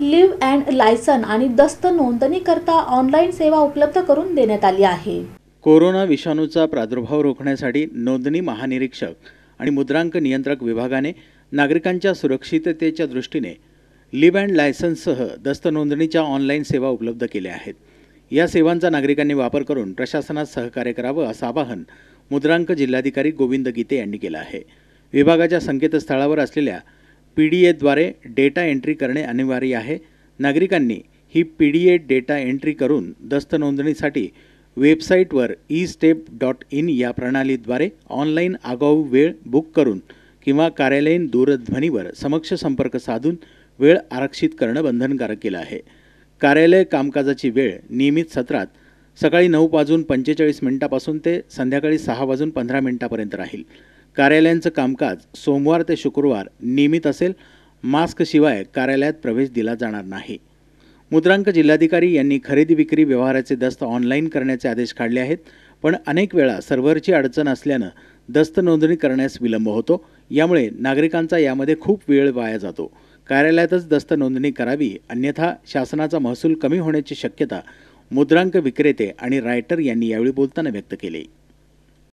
leave and licence आणि दस्त नोंदणीकरता online सेवा उपलब्ध करून देण्यात आली आहे कोरोना विषाणूचा प्रादुर्भाव रोखण्यासाठी नोंदणी महानिरीक्षक आणि मुद्रांक नियंत्रक विभागाने नागरिकांच्या सुरक्षिततेच्या दृष्टीने लिव्ह अँड लायसन्ससह दस्त नोंदणीच्या ऑनलाईन सेवा उपलब्ध केल्या आहेत या सेवांचा नागरिकांनी वापर करून प्रशासनात सहकार्य करावं असं आवाहन मुद्रांक जिल्हाधिकारी गोविंद गीते यांनी केलं आहे विभागाच्या संकेतस्थळावर असलेल्या पी डी एद्वारे डेटा एंट्री करणे अनिवार्य आहे नागरिकांनी ही P D A data entry करून दस्त नोंदणीसाठी वेबसाईटवर ई स्टेप डॉट इन या प्रणालीद्वारे ऑनलाईन आगाऊ वेळ बुक करून किंवा कार्यालयीन दूरध्वनीवर समक्ष संपर्क साधून वेळ आरक्षित करणं बंधनकारक केलं आहे कार्यालय कामकाजाची वेळ नियमित सत्रात सकाळी नऊ वाजून पंचेचाळीस मिनिटापासून ते संध्याकाळी सहा वाजून पंधरा मिनिटापर्यंत राहील कार्यालयांचं कामकाज सोमवार ते शुक्रवार नियमित असेल मास्कशिवाय कार्यालयात प्रवेश दिला जाणार नाही मुद्रांक जिल्हाधिकारी यांनी खरेदी विक्री व्यवहाराचे दस्त ऑनलाईन करण्याचे आदेश काढले आहेत पण अनेक वेळा सर्व्हरची अडचण असल्यानं दस्त नोंदणी करण्यास विलंब होतो यामुळे नागरिकांचा यामध्ये खूप वेळ वाया जातो कार्यालयातच दस्त नोंदणी करावी अन्यथा शासनाचा महसूल कमी होण्याची शक्यता मुद्रांक विक्रेते आणि रायटर यांनी यावेळी बोलताना व्यक्त केली